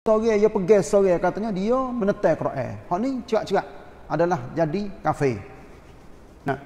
Seorang ya, dia ya pergi seorang katanya dia menetai Quran. Hak ni cerak-cerak adalah jadi kafir. Nah.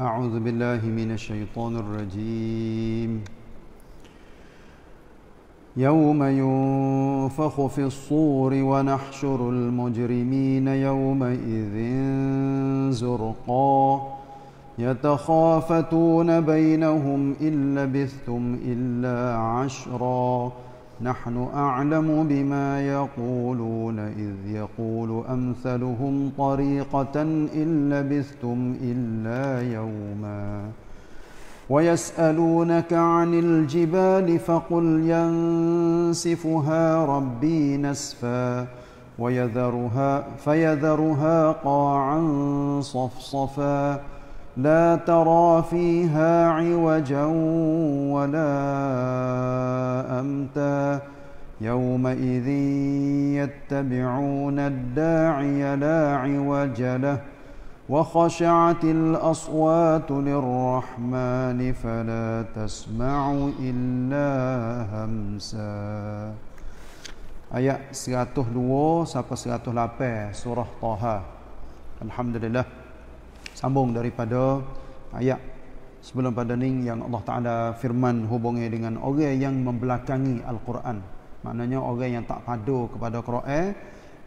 أعوذ بالله من الشيطان الرجيم يوم ينفخ في الصور ونحشر المجرمين يومئذ زرقا يتخافتون بينهم إن لبثتم إلا عشرا نحن أعلم بما يقولون إذ يقول أمثلهم طريقة إن لبثتم إلا يوما ويسألونك عن الجبال فقل ينسفها ربي نسفا ويذرها فيذرها قاعا صفصفا لا ترى فيها عوجا ولا امتا يومئذ يتبعون الداعي لا عوج له وخشعت الاصوات للرحمن فلا تسمع الا همسا ايات 102 sampai 108 surah taha alhamdulillah sambung daripada ayat sebelum pada ni yang Allah Taala firman hubungi dengan orang yang membelakangi al-Quran. Maknanya orang yang tak padu kepada Quran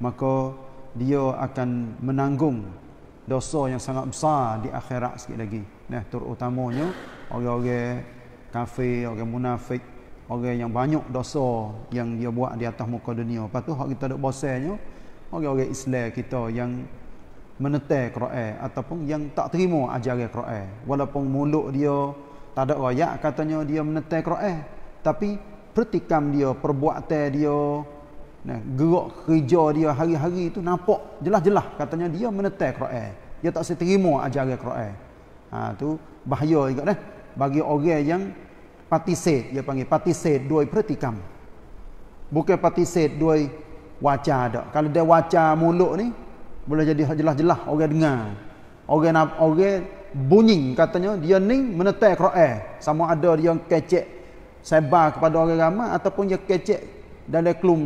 maka dia akan menanggung dosa yang sangat besar di akhirat sikit lagi. Nah, terutamanya orang-orang kafir, orang munafik, orang yang banyak dosa yang dia buat di atas muka dunia. Lepas tu hak kita dak bosannya orang-orang Islam kita yang menetai Quran ataupun yang tak terima ajaran Quran walaupun mulut dia tak ada royak katanya dia menetai Quran tapi pertikam dia perbuatan dia nah gerak kerja dia hari-hari itu nampak jelas-jelas katanya dia menetai Quran dia tak seterima ajaran Quran ha tu bahaya juga dah bagi orang yang patiset dia panggil patiset dua pertikam bukan patiset dua wacah kalau dia wacah mulut ni boleh jadi jelas-jelas orang dengar orang orang bunyi katanya dia ni menetek Quran sama ada dia kecek sebar kepada orang ramai ataupun dia kecek dalam kelum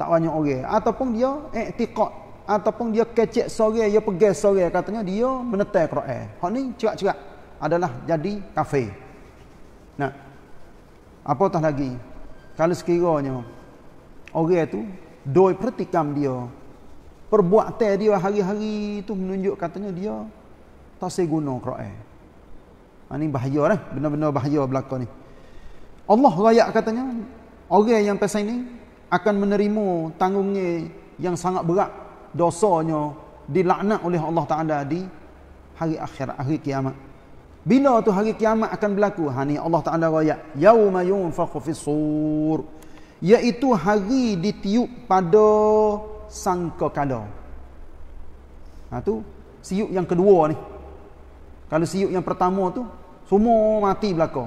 tak banyak orang ataupun dia iktikad ataupun dia kecek sore dia pergi sore katanya dia menetek Quran hak ni cerak-cerak adalah jadi kafe nah apa tah lagi kalau sekiranya orang tu doi pertikam dia perbuatan dia hari-hari itu menunjuk katanya dia tak seguna Quran. Ini ha, bahaya lah. Benar-benar bahaya belakang ni. Allah layak katanya, orang yang pesan ini akan menerima tanggungnya yang sangat berat dosanya dilaknak oleh Allah Ta'ala di hari akhir hari kiamat. Bila tu hari kiamat akan berlaku? Hani Allah Ta'ala raya. Yawma yunfakhu fisur. yaitu hari ditiup pada sangka kala. Ha, tu siuk yang kedua ni. Kalau siuk yang pertama tu, semua mati belaka.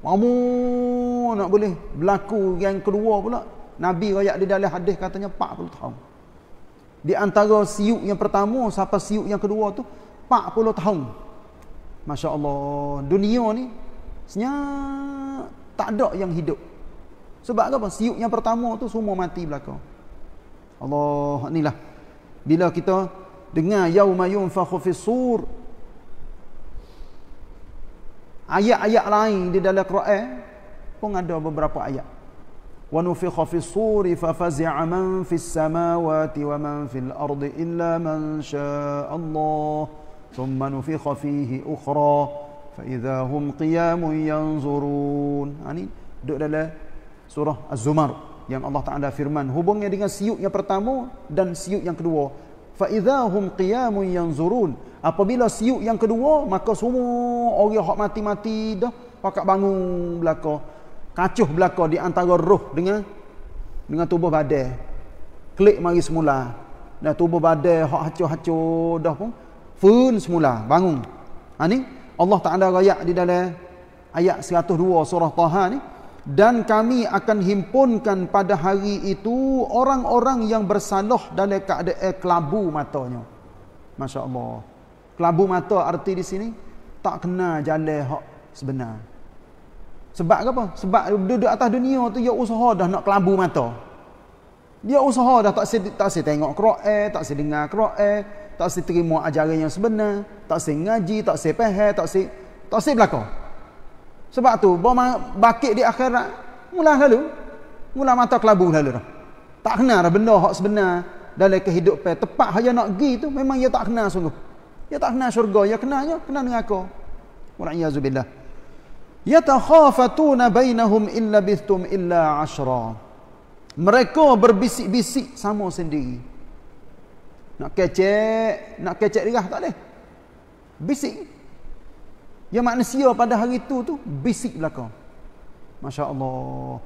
Mau nak boleh. Berlaku yang kedua pula, Nabi rakyat di dalam hadis katanya 40 tahun. Di antara siuk yang pertama sampai siuk yang kedua tu, 40 tahun. Masya Allah, dunia ni, senyap, tak ada yang hidup. Sebab apa? Siuk yang pertama tu, semua mati belakang. Allah inilah bila kita dengar yauma yunfakhu fis-sur ayat-ayat lain di dalam Quran pun ada beberapa ayat wa nufikha fis-sur fa faz'a man fis-samawati wa man fil-ardi illa man syaa Allah thumma nufikha fihi ukhra fa idza hum qiyamun yanzurun ani ha, duduk dalam surah az-zumar yang Allah Taala firman hubungnya dengan siuk yang pertama dan siuk yang kedua fa idzahum qiyamun yanzurun apabila siuk yang kedua maka semua orang hak mati-mati dah pakak bangun belaka kacuh belaka di antara roh dengan dengan tubuh badan klik mari semula dan tubuh badan hak hacu-hacu dah pun fun semula bangun ha ni Allah Taala royak di dalam ayat 102 surah Taha ni dan kami akan himpunkan pada hari itu orang-orang yang bersalah dalam keadaan kelabu matanya. Masya-Allah. Kelabu mata arti di sini tak kena jalan hak sebenar. Sebab apa? Sebab duduk atas dunia tu dia usaha dah nak kelabu mata. Dia usaha dah tak sedi tak sedi tengok Quran, tak sedi dengar Quran, tak sedi terima ajaran yang sebenar, tak sedi ngaji, tak sedi faham, tak sedi tak sedi belakang. Sebab tu, bawa bakit di akhirat, mula lalu, mula mata kelabu lalu dah. Tak kenal dah benda hak sebenar dalam kehidupan. Tepat hanya nak pergi tu, memang dia tak kenal sungguh. Dia tak kenal syurga, dia kenal je, kenal dengan aku. Wala'iyazubillah. Yatakhafatuna bainahum illa bithum illa ashra. Mereka berbisik-bisik sama sendiri. Nak kecek, nak kecek dirah tak boleh. Bisik. Yang manusia pada hari itu tu bisik belakang. Masya Allah.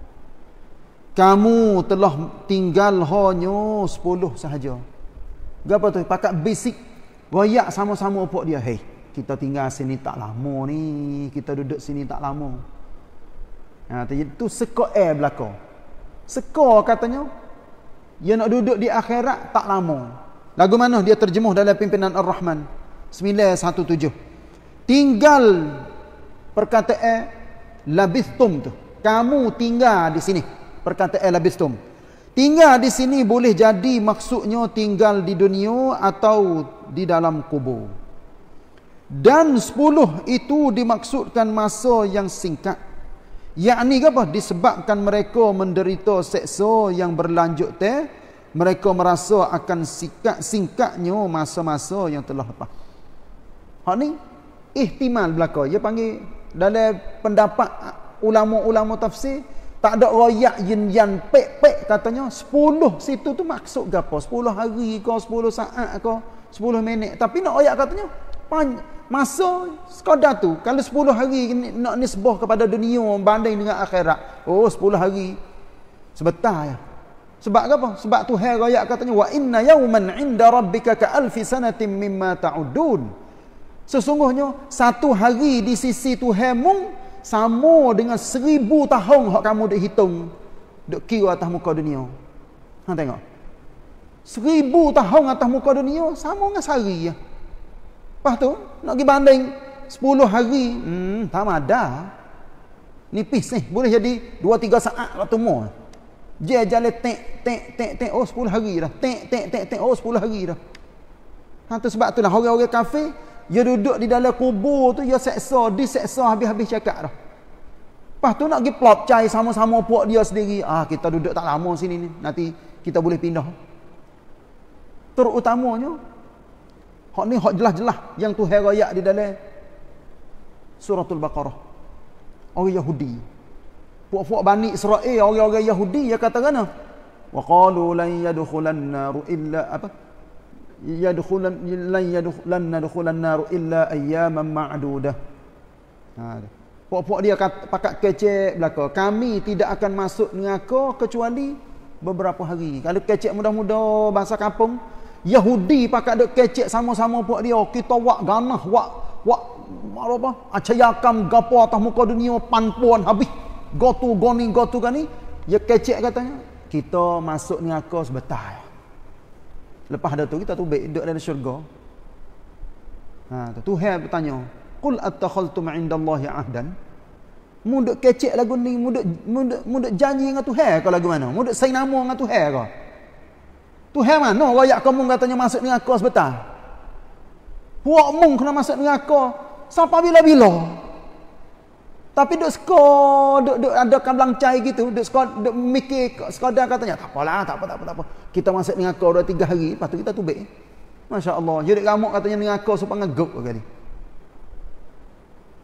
Kamu telah tinggal hanya 10 sahaja. Gapa tu? Pakat bisik. Royak sama-sama opok dia. Hei, kita tinggal sini tak lama ni. Kita duduk sini tak lama. Ha, tu, itu sekor air belakang. Sekor katanya. Dia nak duduk di akhirat tak lama. Lagu mana dia terjemuh dalam pimpinan Ar-Rahman. 917. 917 tinggal perkataan e, labistum tu kamu tinggal di sini perkataan e, labistum tinggal di sini boleh jadi maksudnya tinggal di dunia atau di dalam kubur dan sepuluh itu dimaksudkan masa yang singkat yakni apa disebabkan mereka menderita seksa yang berlanjut teh mereka merasa akan singkat singkatnya masa-masa yang telah lepas hak ni ihtimal belaka dia panggil dalam pendapat ulama-ulama tafsir tak ada royak yin yan pek pek katanya 10 situ tu maksud gapo apa 10 hari ke 10 saat ke 10 minit tapi nak royak katanya masa sekadar tu kalau 10 hari nak nisbah kepada dunia banding dengan akhirat oh 10 hari sebentar ya sebab apa sebab tu hai royak katanya wa inna yawman inda rabbika ka alfi sanatin mimma ta'udun Sesungguhnya satu hari di sisi Tuhanmu sama dengan seribu tahun hak kamu dah hitung dok kira atas muka dunia. Ha tengok. Seribu tahun atas muka dunia sama dengan sehari ya. Lepas tu nak pergi banding 10 hari, hmm tak ada. Nipis ni boleh jadi 2 3 saat waktu lah mu. Dia jalan tek tek tek tek oh 10 hari dah. Tek tek tek tek oh 10 hari dah. Ha tu sebab itulah orang-orang kafir dia ya duduk di dalam kubur tu dia ya seksa, diseksa habis-habis cakap dah. Lepas tu nak pergi plop cai sama-sama puak dia sendiri. Ah kita duduk tak lama sini ni. Nanti kita boleh pindah. Terutamanya hak ni hak jelas-jelas yang tu royak di dalam suratul Baqarah. Orang Yahudi. Puak-puak Bani Israel, orang-orang Yahudi yang kata kena. Wa qalu lan yadkhulan illa apa? yadkhulan lan yadkhulan nar illa ayyaman ma'dudah ha puak-puak dia kata, pakat kecek belaka kami tidak akan masuk neraka kecuali beberapa hari kalau kecek mudah-mudah bahasa kampung yahudi pakat dok kecek sama-sama puak dia kita wak ganah wak wak apa acayakam gapo atas muka dunia panpuan habis gotu goni gotu gani ya kecek katanya kita masuk neraka sebetulnya lepas ada tu kita tubik duduk dalam syurga ha tu Tuhan bertanya qul attakhaltum indallahi ahdan munduk kecek lagu ni munduk munduk munduk janji dengan Tuhan ke lagu mana munduk sign nama dengan Tuhan ke Tuhan mana rakyat kamu katanya masuk neraka sebetul puak mung kena masuk neraka sampai bila-bila tapi duk skor, duk, duk ada kalang cai gitu, duk skor, duk mikir, skor dan katanya, tak apalah, tak apa, tak apa, tak apa. Kita masuk dengan kau dah tiga hari, lepas tu kita tubik. Masya Allah, jadi ramuk katanya dengan kau supaya ngegup ke kali.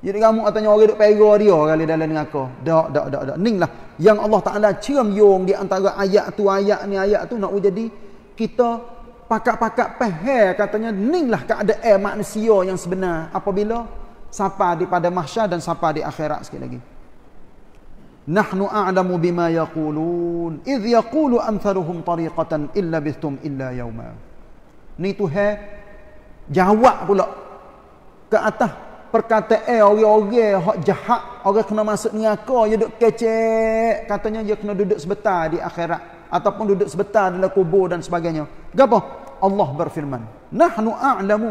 Jadi ramuk katanya orang duk pera dia kali dalam dengan kau. Dak, dak, dak, dak. Ning lah, yang Allah Ta'ala cium yung di antara ayat tu, ayat ni, ayat tu, nak jadi kita pakak-pakak peher katanya ning lah keadaan manusia yang sebenar. Apabila Sapa di pada mahsyar dan sapa di akhirat sekali lagi. Nahnu a'lamu bima yaqulun id yaqulu amtharuhum tariqatan illa bistum illa yauma. Ni tu he jawab pula ke atas perkataan eh, orang-orang hak jahat orang kena masuk neraka dia duk kecek katanya dia kena duduk sebentar di akhirat ataupun duduk sebentar dalam kubur dan sebagainya. Gapo? Allah berfirman, "Nahnu a'lamu."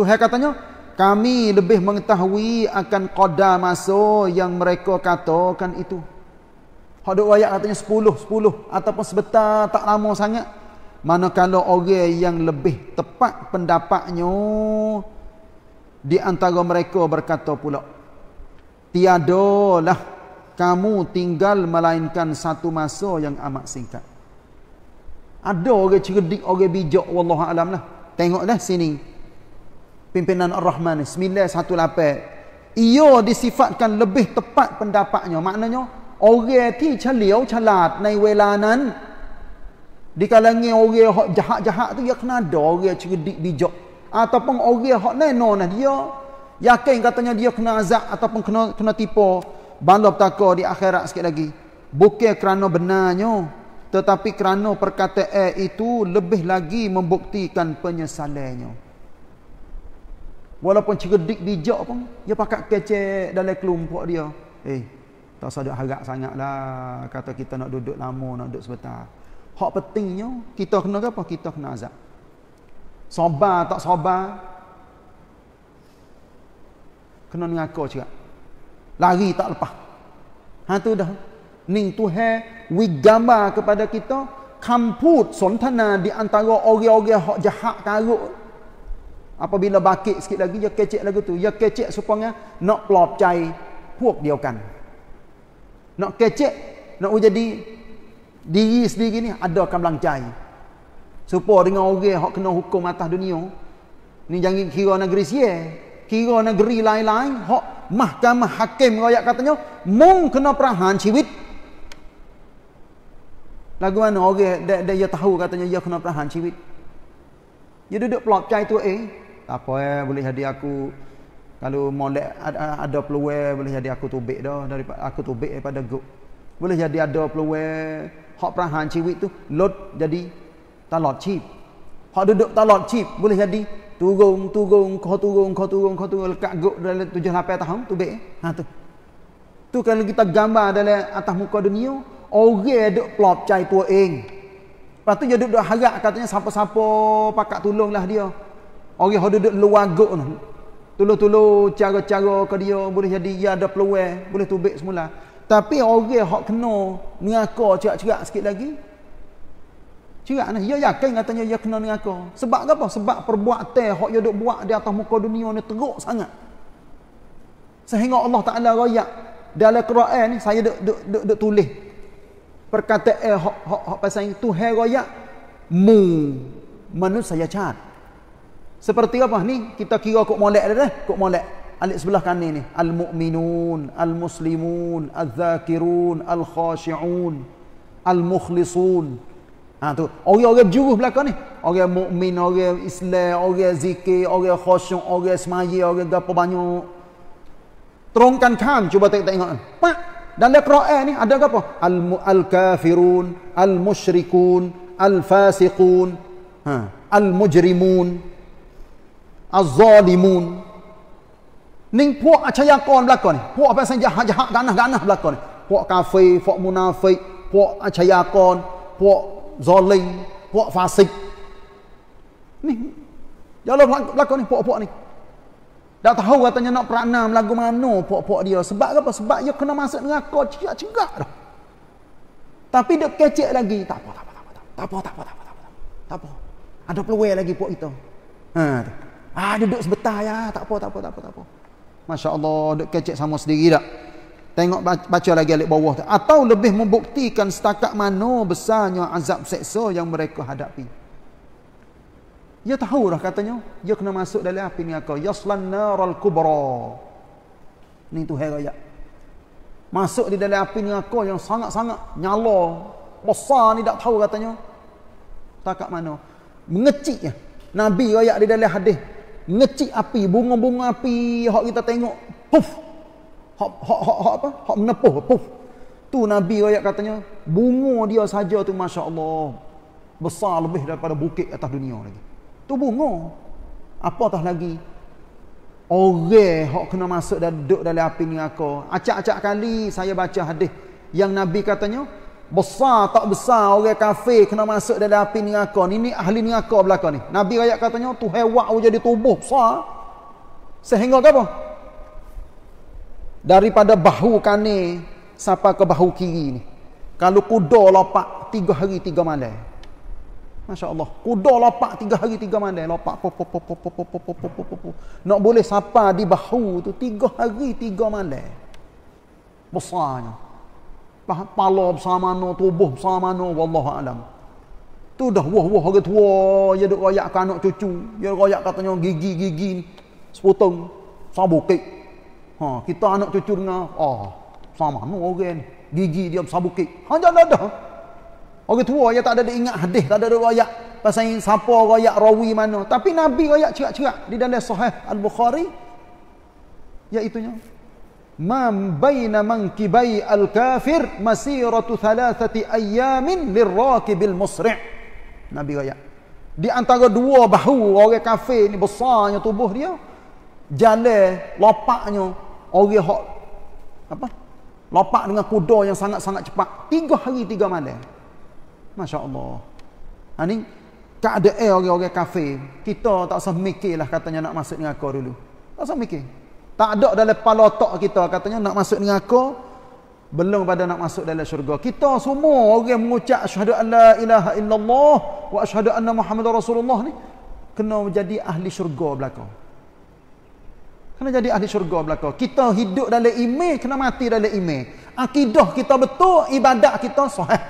he katanya, kami lebih mengetahui akan qadar masa yang mereka katakan itu. Hak wayak katanya 10, 10 ataupun sebentar tak lama sangat. Manakala orang yang lebih tepat pendapatnya di antara mereka berkata pula tiadalah kamu tinggal melainkan satu masa yang amat singkat. Ada orang cerdik, orang bijak, wallahu alam lah. Tengoklah sini pimpinan Ar-Rahman ni 918 ia disifatkan lebih tepat pendapatnya maknanya orang yang celiau celat nai welanan di kalangan orang hak jahat-jahat tu dia kena ada orang cerdik bijak ataupun orang hak nai no nah dia yakin katanya dia kena azab ataupun kena kena tipu bala petaka di akhirat sikit lagi bukan kerana benarnya tetapi kerana perkataan itu lebih lagi membuktikan penyesalannya. Walaupun cerdik bijak pun, dia pakat kecek dalam kelompok dia. Eh, tak sadar harap sangatlah kata kita nak duduk lama, nak duduk sebentar. Hak pentingnya, kita kena apa? Kita kena azab. Sobar tak sobar. Kena mengakur juga. Lari tak lepas. Ha tu dah. Ni tu hai, wigama kepada kita, kamput, sontana di antara orang-orang yang jahat taruk apabila bakit sikit lagi dia kecek lagu tu dia kecek supaya nak pelop cai puak dia kan nak kecek nak jadi diri sendiri ni ada akan melangcai supaya dengan orang yang kena hukum atas dunia ni jangan kira negeri siya kira negeri lain-lain hak mahkamah hakim rakyat katanya mung kena perahan ciwit lagu mana orang dia, dia tahu katanya dia ya, kena perahan ciwit dia duduk pelop cai tu eh apa eh boleh jadi aku kalau molek ada, ada peluang boleh jadi aku tubik dah daripada aku tubik daripada gok boleh jadi ada peluang hak perahan ciwit tu lot jadi talot chip hak duduk talot chip boleh jadi turun turun kau turun kau turun kau turun lekat gup dalam tujuh lapan tahun tubik eh. ha tu tu kalau kita gambar dalam atas muka dunia orang duk plot cai tua eng Lepas tu dia duduk harap katanya siapa-siapa pakat tolonglah dia. Orang yang duduk luar gok tu. Tolong-tolong cara-cara ke dia boleh jadi ya ada peluang, boleh tubik semula. Tapi orang yang hak kena neraka cerak-cerak sikit lagi. Cerak ni, ya yakin katanya ya kena neraka. Sebab apa? Sebab perbuatan hak yang duk buat di atas muka dunia ni teruk sangat. Sehingga Allah Taala royak dalam Quran ni saya duk duk duk, duk tulis perkataan hak hak hak pasal itu hak royak mu manusia cat. Seperti apa ni? Kita kira kok molek dah dah. Eh? Kok molek. Alik sebelah kanan ni. Al-mu'minun, al-muslimun, al-zakirun, al-khashi'un, al-mukhlisun. Ha tu. Orang-orang berjuruh belakang ni. Orang mukmin, orang Islam, orang zikir, orang khashi', orang semaya, orang gapo banyak. Terungkan kan cuba tak tengok. Pak. Dan dalam Quran ni ada apa? Al-kafirun, al-musyrikun, al-fasiqun, ha, al-mujrimun. al kafirun al mushrikun al fasiqun al mujrimun อัลซอลิมูนนิ่งพวกอาชญากรบลักก่อนพวกอะไรสัญญาหักกันนะกันนะบลักก่อนพวกกาเฟ่พวกมูนาเฟ่พวกอาชญากรพวกซอลิงพวกฟาสิกนี่ยาลบลักก่อนพวกพวกนี่ดาทาวาตันยานอปรานามลากุมานโนพวกพวกเดียวสบักก็เพราะสบักยกนามาสักงักก็ชิ่งชิ่งก็ Tapi dia kecil lagi. Tak apa, tak apa, tak apa. Tak apa, tak apa, tak apa. Tak apa. Ada peluang lagi buat itu. Haa. Ah duduk sebentar ya, tak apa tak apa tak apa tak apa. Masya-Allah duduk kecek sama sendiri dak. Tengok baca lagi alik bawah tu atau lebih membuktikan setakat mana besarnya azab seksa yang mereka hadapi. Ya tahu lah katanya, dia ya kena masuk dalam api ni aku. Yaslan naral kubra. Ni tu heraya. Masuk di dalam api ni aku yang sangat-sangat nyala. Besar ni tak tahu katanya. Setakat mana? Mengecik ya. Nabi raya di dalam hadis ngecik api, bunga-bunga api, hok kita tengok, puf. Hok hok hok apa? Hok menepuh, puf. Tu Nabi royak katanya, bunga dia saja tu masya-Allah besar lebih daripada bukit atas dunia lagi. Tu bunga. Apatah lagi orang hok kena masuk dan duduk dalam api ni aku. Acak-acak kali saya baca hadis yang Nabi katanya, Besar tak besar orang kafir kena masuk dalam api neraka. Ni ni ahli neraka belaka ni. Nabi ayat katanya tu hewan pun jadi tubuh besar. Sehingga ke apa? Daripada bahu kanan sampai ke bahu kiri ni. Kalau kuda lopak tiga hari tiga malam. Masya Allah. Kuda lopak tiga hari tiga malam. Lopak. Po, po, po, po, po, po, po, po, po, po, po, Nak boleh sapa di bahu tu tiga hari tiga malam. Besarnya pala besar mana, tubuh besar mana, wallahu alam. Tu dah wah-wah orang tua, dia duk royak ke anak cucu, dia royak katanya gigi-gigi sepotong, sabukik. Ha, kita anak cucu dengar, ah, oh, besar mana orang gigi dia sabukik. Ha, jangan dah. Orang tua dia tak ada dia ingat hadis, tak ada dia royak pasal siapa royak rawi mana. Tapi Nabi royak cerak-cerak di dalam sahih Al-Bukhari. Ya itunya ma baina mankibai al-kafir masiratu thalathati ayyamin bil musri' Nabi kata di antara dua bahu orang kafir ni besarnya tubuh dia jale lopaknya orang hot apa lopak dengan kuda yang sangat-sangat cepat tiga hari tiga malam Masya Allah ha, tak ada orang-orang kafir kita tak usah lah katanya nak masuk ni aku dulu tak usah mikir tak ada dalam kepala otak kita katanya nak masuk neraka belum pada nak masuk dalam syurga. Kita semua orang mengucap syahadu alla ilaha illallah wa asyhadu anna muhammadar rasulullah ni kena menjadi ahli syurga belaka. Kena jadi ahli syurga belaka. Kita hidup dalam iman kena mati dalam iman. Akidah kita betul, ibadat kita sahih.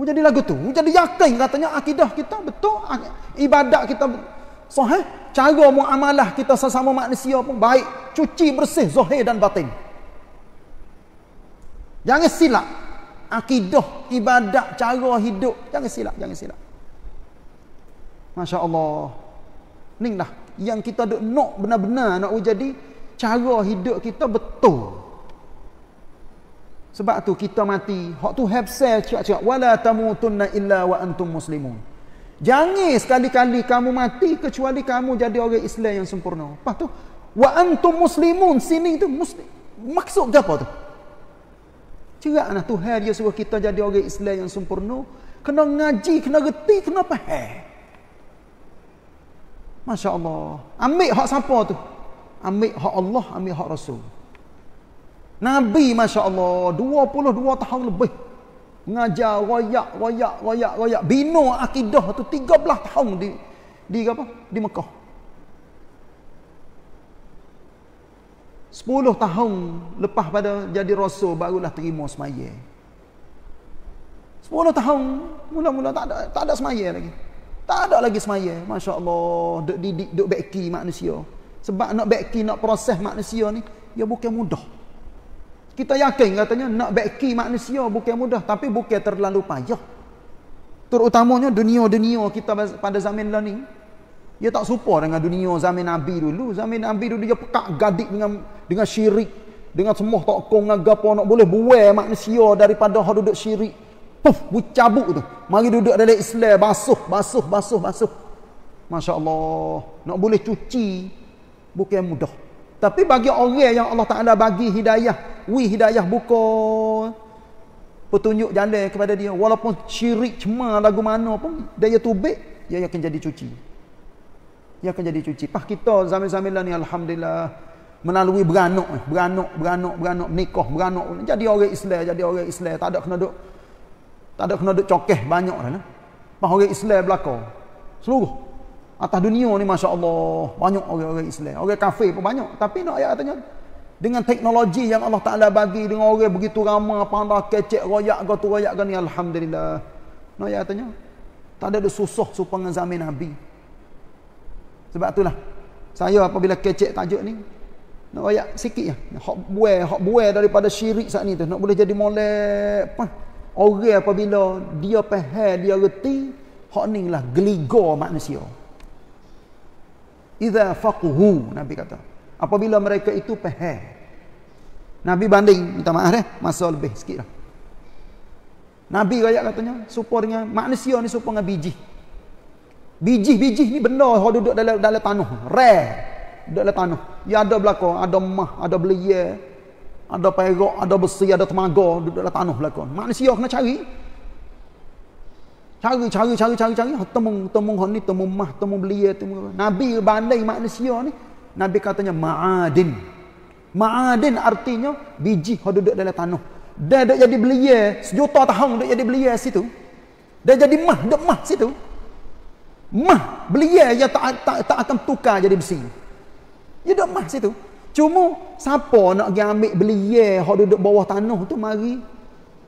Mu jadi lagu tu, mu jadi yakin katanya akidah kita betul, ibadat kita So, ha? cara muamalah kita sesama manusia pun baik. Cuci bersih, zuhir dan batin. Jangan silap. Akidah, ibadat, cara hidup. Jangan silap, jangan silap. Masya Allah. Ini lah. Yang kita duk nak benar-benar nak jadi cara hidup kita betul. Sebab tu kita mati. Hak tu have said cuak-cuak. Wala tamutunna illa wa antum muslimun. Jangan sekali-kali kamu mati kecuali kamu jadi orang Islam yang sempurna. Lepas tu, wa antum muslimun sini tu muslim. Maksud ke apa tu? Ceraklah Tuhan dia suruh kita jadi orang Islam yang sempurna. Kena ngaji, kena reti, kena faham. Masya Allah. Ambil hak siapa tu? Ambil hak Allah, ambil hak Rasul. Nabi Masya Allah, 22 tahun lebih. Mengajar royak, royak, royak, royak. Bina akidah tu 13 tahun di di apa? Di Mekah. 10 tahun lepas pada jadi rasul barulah terima semaya. 10 tahun mula-mula tak ada tak ada semaya lagi. Tak ada lagi semaya. Masya-Allah, duk didik, duk beki manusia. Sebab nak beki, nak proses manusia ni, dia ya bukan mudah. Kita yakin katanya nak beki manusia bukan mudah tapi bukan terlalu payah. Terutamanya dunia-dunia kita pada zaman lah ni. Dia tak serupa dengan dunia zaman Nabi dulu. Zaman Nabi dulu dia pekak gadik dengan dengan syirik, dengan semua tokong dengan gapo nak boleh buai manusia daripada hak duduk syirik. Puf, bucabuk tu. Mari duduk dalam Islam basuh, basuh, basuh, basuh. Masya-Allah, nak boleh cuci bukan mudah. Tapi bagi orang yang Allah Ta'ala bagi hidayah. Wi hidayah buka petunjuk janda kepada dia. Walaupun syirik cuma lagu mana pun. Daya tubik, dia akan jadi cuci. Dia akan jadi cuci. Pah kita zamil-zamil ni Alhamdulillah. Melalui beranok, beranok, beranok, beranok Nikah, beranok. Jadi orang Islam, jadi orang Islam. Tak ada kena duduk. Tak ada kena duduk cokeh banyak. Lah. Pah orang Islam belakang. Seluruh. Atas dunia ni Masya Allah Banyak orang-orang Islam Orang kafir pun banyak Tapi nak ayat katanya Dengan teknologi yang Allah Ta'ala bagi Dengan orang begitu ramah Pandah kecek Royak ke tu royak ke Alhamdulillah Nak ayat katanya Tak ada susah Supaya dengan zaman Nabi Sebab itulah Saya apabila kecek tajuk ni Nak ayat sikit ya Hak buai Hak buai daripada syirik saat ni tu Nak boleh jadi molek Apa Orang apabila Dia peheh Dia reti Hak ni lah Geligor manusia Iza faqahu nabi kata apabila mereka itu faham nabi banding minta maaf eh masa lebih sikitlah nabi gayak katanya supornya manusia ni supor dengan biji biji-biji ni benda ha duduk dalam dalam tanah rare duduk dalam tanah ya ada belako ada mah ada belia ada perak ada besi ada temaga duduk dalam tanah belako manusia kena cari Cari, cari, cari, cari, cari, temung temung hon ni temung mah temung belia temung nabi bandai manusia ni nabi katanya ma'adin ma'adin artinya biji ha duduk dalam tanah dia dak jadi belia sejuta tahun duduk jadi belia situ dia jadi mah duduk mah situ mah belia yang tak tak, tak akan tukar jadi besi dia duduk mah situ cuma siapa nak pergi ambil belia ha duduk bawah tanah tu mari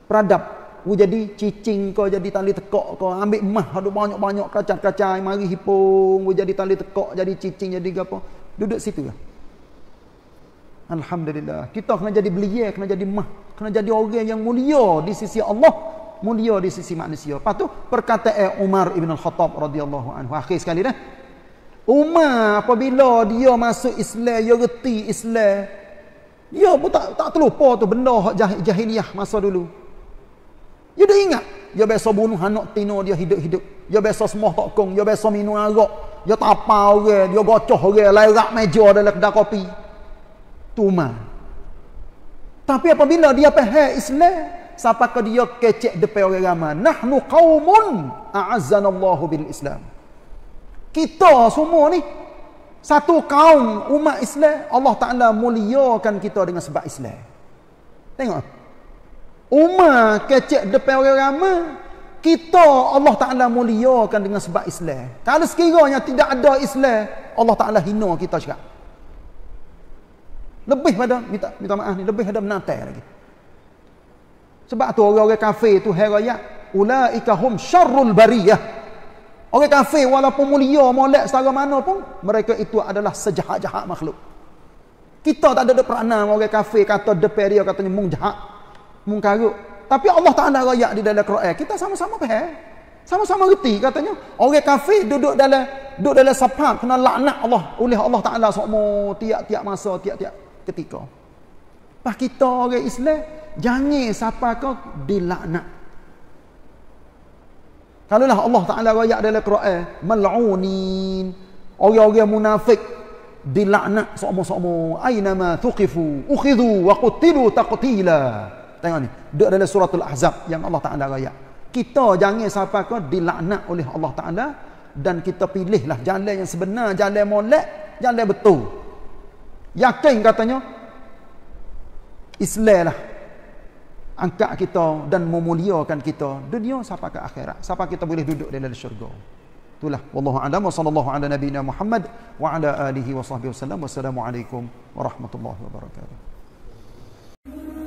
peradab u jadi cicing kau jadi tali tekok kau ambil mah ada banyak-banyak kacang-kacang mari hipung u jadi tali tekok jadi cicing jadi apa duduk situ lah Alhamdulillah kita kena jadi belia kena jadi mah kena jadi orang yang mulia di sisi Allah mulia di sisi manusia lepas tu perkataan eh, Umar Ibn Al-Khattab radhiyallahu anhu akhir sekali dah Umar apabila dia masuk Islam dia reti Islam dia pun tak, tak terlupa tu benda jah, jahiliah masa dulu dia ingat dia biasa bunuh anak tino dia hidup-hidup dia biasa semua tak kong dia biasa minum arak dia tapau orang dia gocoh orang lerak meja dalam kedai kopi tu man tapi apabila dia pahal Islam siapa ke dia kecek depan orang ramai nahnu qaumun a'azzanallahu bil Islam kita semua ni satu kaum umat Islam Allah Ta'ala muliakan kita dengan sebab Islam tengok Umar kecek depan orang ramai kita Allah Ta'ala muliakan dengan sebab Islam. Kalau sekiranya tidak ada Islam, Allah Ta'ala hina kita juga. Lebih pada, minta, minta maaf ni, lebih ada menantai lagi. Sebab tu orang-orang kafir tu herayat, ula'ika hum syarrul bariyah. Orang kafir walaupun mulia, molek setara mana pun, mereka itu adalah sejahat-jahat makhluk. Kita tak ada peranan orang kafir kata depan dia katanya mung jahat mungkarut. Tapi Allah tak ada rakyat di dalam Quran. Kita sama-sama faham. Sama-sama reti katanya. Orang kafir duduk dalam duduk dalam sepah kena laknat Allah oleh Allah Taala semua tiap-tiap masa tiap-tiap ketika. Pas kita orang Islam jangan siapa kau dilaknat. Kalau lah Allah Taala rakyat dalam Quran mal'unin. Orang-orang munafik dilaknat semua-semua. Aina ma thuqifu ukhidhu wa qutilu taqtila. Tengok ni. Dia adalah suratul ahzab yang Allah Ta'ala raya. Kita jangan sampai kau dilaknat oleh Allah Ta'ala. Dan kita pilihlah jalan yang sebenar. Jalan molek. Jalan betul. Yakin katanya. Islam lah. Angkat kita dan memuliakan kita. Dunia sampai ke akhirat. Sampai kita boleh duduk di dalam syurga. Itulah. Wallahu a'lam wa sallallahu ala nabina Muhammad wa ala alihi wa sahbihi wa sallam. Wassalamualaikum warahmatullahi wabarakatuh.